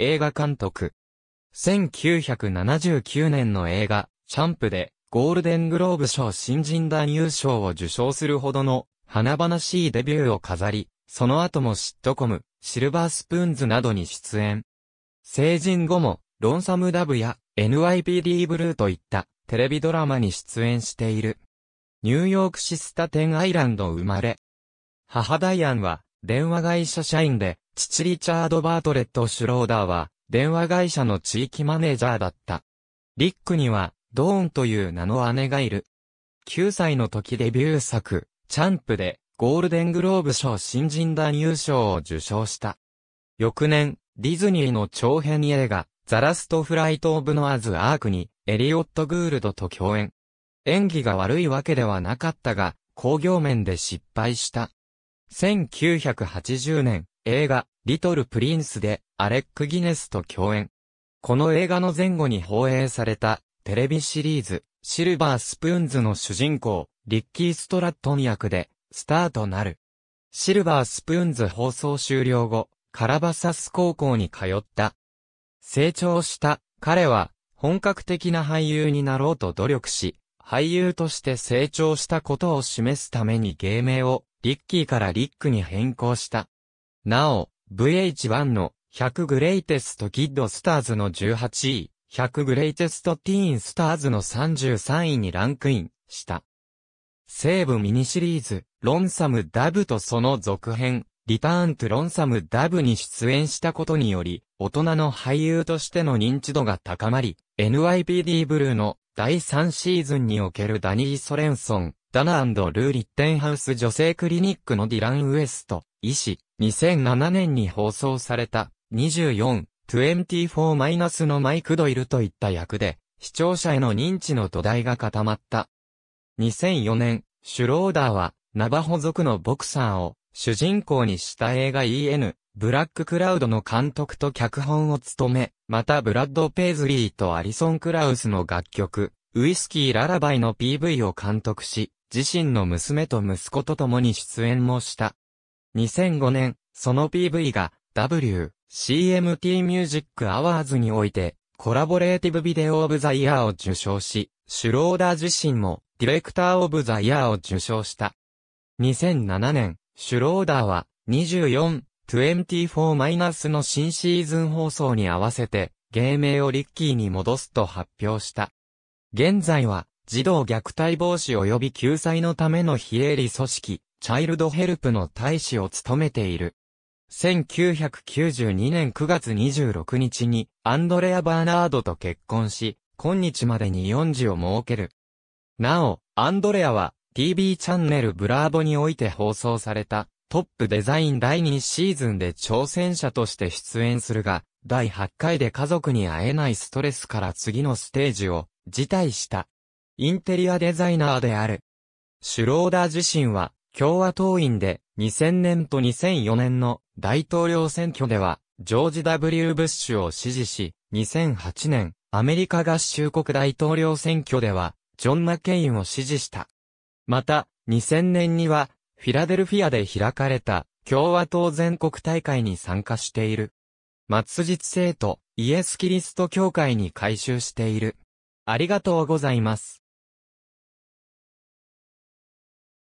映画監督。1979年の映画、シャンプで、ゴールデングローブ賞新人男優賞を受賞するほどの、華々しいデビューを飾り、その後もシットコム、シルバースプーンズなどに出演。成人後も、ロンサムダブや NYPD ブルーといったテレビドラマに出演している。ニューヨークシスタテンアイランド生まれ。母ダイアンは電話会社社員で父リチャード・バートレット・シュローダーは、電話会社の地域マネージャーだった。リックには、ドーンという名の姉がいる。9歳の時デビュー作、チャンプで、ゴールデングローブ賞新人男優賞を受賞した。翌年、ディズニーの長編映画、ザラスト・フライト・オブ・ノアズ・アークに、エリオット・グールドと共演。演技が悪いわけではなかったが、工業面で失敗した。1980年、映画、リトル・プリンスで、アレック・ギネスと共演。この映画の前後に放映された、テレビシリーズ、シルバースプーンズの主人公、リッキー・ストラットン役で、スターとなる。シルバースプーンズ放送終了後、カラバサス高校に通った。成長した彼は本格的な俳優になろうと努力し、俳優として成長したことを示すために芸名をリッキーからリックに変更した。なお、VH1 の100グレイテストキッドスターズの18位、100グレイテストティーンスターズの33位にランクインした。西部ミニシリーズ、ロンサムダブとその続編、リターントロンサムダブに出演したことにより、大人の俳優としての認知度が高まり、NYPD ブルーの第3シーズンにおけるダニー・ソレンソン、ダナルー・リッテンハウス女性クリニックのディラン・ウエスト、医師、2007年に放送された、24-24のマイクドイルといった役で、視聴者への認知の土台が固まった。2004年、シュローダーは、ナバホ族のボクサーを、主人公にした映画 EN、ブラッククラウドの監督と脚本を務め、またブラッド・ペイズリーとアリソン・クラウスの楽曲、ウイスキー・ララバイの PV を監督し、自身の娘と息子と共に出演もした。2005年、その PV が W、CMT ミュージックアワーズにおいて、コラボレーティブビデオオブザイヤーを受賞し、シュローダー自身も、ディレクターオブザイヤーを受賞した。2007年、シュローダーは、24、24- の新シーズン放送に合わせて、芸名をリッキーに戻すと発表した。現在は、児童虐待防止及び救済のための非営利組織、チャイルドヘルプの大使を務めている。1992年9月26日にアンドレア・バーナードと結婚し、今日までに4児を設ける。なお、アンドレアは TV チャンネルブラーボにおいて放送されたトップデザイン第2シーズンで挑戦者として出演するが、第8回で家族に会えないストレスから次のステージを辞退した。インテリアデザイナーである。シュローダー自身は、共和党員で、2000年と2004年の大統領選挙では、ジョージ・ W・ ブッシュを支持し、2008年、アメリカ合衆国大統領選挙では、ジョン・マケインを支持した。また、2000年には、フィラデルフィアで開かれた、共和党全国大会に参加している。末日生徒、イエス・キリスト教会に改修している。ありがとうございます。